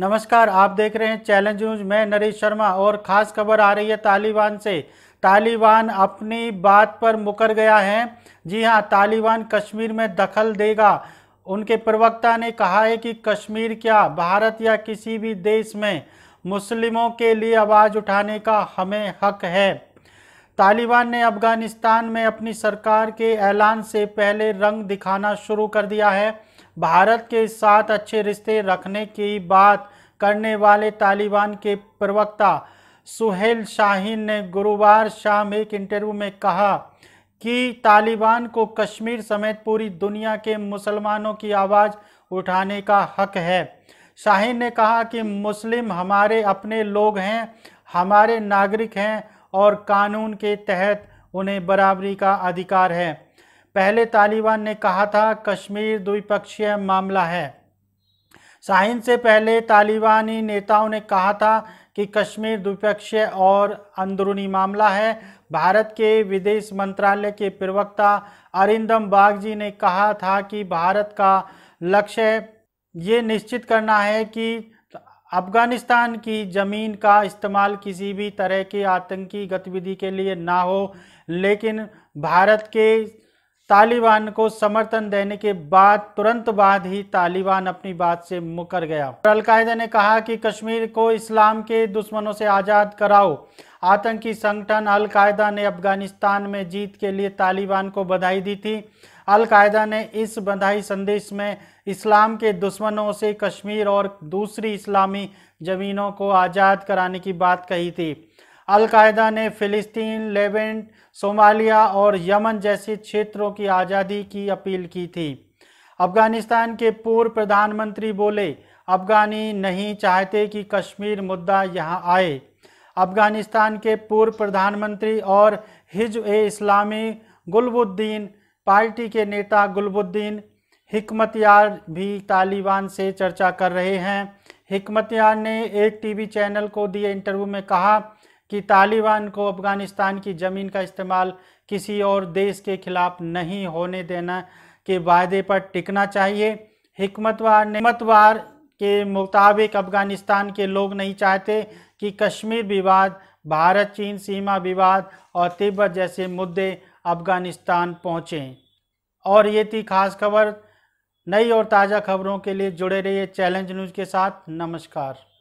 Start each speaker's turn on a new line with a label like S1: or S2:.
S1: नमस्कार आप देख रहे हैं चैलेंज न्यूज मैं नरेश शर्मा और खास खबर आ रही है तालिबान से तालिबान अपनी बात पर मुकर गया है जी हां तालिबान कश्मीर में दखल देगा उनके प्रवक्ता ने कहा है कि कश्मीर क्या भारत या किसी भी देश में मुस्लिमों के लिए आवाज़ उठाने का हमें हक है तालिबान ने अफगानिस्तान में अपनी सरकार के ऐलान से पहले रंग दिखाना शुरू कर दिया है भारत के साथ अच्छे रिश्ते रखने की बात करने वाले तालिबान के प्रवक्ता सुहेल शाहीन ने गुरुवार शाम एक इंटरव्यू में कहा कि तालिबान को कश्मीर समेत पूरी दुनिया के मुसलमानों की आवाज़ उठाने का हक है शाहीन ने कहा कि मुस्लिम हमारे अपने लोग हैं हमारे नागरिक हैं और कानून के तहत उन्हें बराबरी का अधिकार है पहले तालिबान ने कहा था कश्मीर द्विपक्षीय मामला है शाहीन से पहले तालिबानी नेताओं ने कहा था कि कश्मीर द्विपक्षीय और अंदरूनी मामला है भारत के विदेश मंत्रालय के प्रवक्ता अरिंदम बागजी ने कहा था कि भारत का लक्ष्य ये निश्चित करना है कि अफगानिस्तान की ज़मीन का इस्तेमाल किसी भी तरह की आतंकी गतिविधि के लिए ना हो लेकिन भारत के तालिबान को समर्थन देने के बाद तुरंत बाद ही तालिबान अपनी बात से मुकर गया अलकायदा ने कहा कि कश्मीर को इस्लाम के दुश्मनों से आज़ाद कराओ आतंकी संगठन अलकायदा ने अफगानिस्तान में जीत के लिए तालिबान को बधाई दी थी अलकायदा ने इस बधाई संदेश में इस्लाम के दुश्मनों से कश्मीर और दूसरी इस्लामी ज़मीनों को आज़ाद कराने की बात कही थी अलकायदा ने फिलिस्तीन लेबेंट सोमालिया और यमन जैसे क्षेत्रों की आज़ादी की अपील की थी अफगानिस्तान के पूर्व प्रधानमंत्री बोले अफगानी नहीं चाहते कि कश्मीर मुद्दा यहाँ आए अफगानिस्तान के पूर्व प्रधानमंत्री और हिज ए इस्लामी गुलबुद्दीन पार्टी के नेता गुलबुद्दीन हिकमतियार भी तालिबान से चर्चा कर रहे हैं हिकमतियार ने एक टीवी चैनल को दिए इंटरव्यू में कहा कि तालिबान को अफ़गानिस्तान की ज़मीन का इस्तेमाल किसी और देश के खिलाफ नहीं होने देना के वायदे पर टिकना चाहिए हमतवार नमतवार के मुताबिक अफ़गानिस्तान के लोग नहीं चाहते कि कश्मीर विवाद भारत चीन सीमा विवाद और तिब्बत जैसे मुद्दे अफ़गानिस्तान पहुँचें और ये थी खास खबर नई और ताज़ा खबरों के लिए जुड़े रहिए चैलेंज न्यूज़ के साथ नमस्कार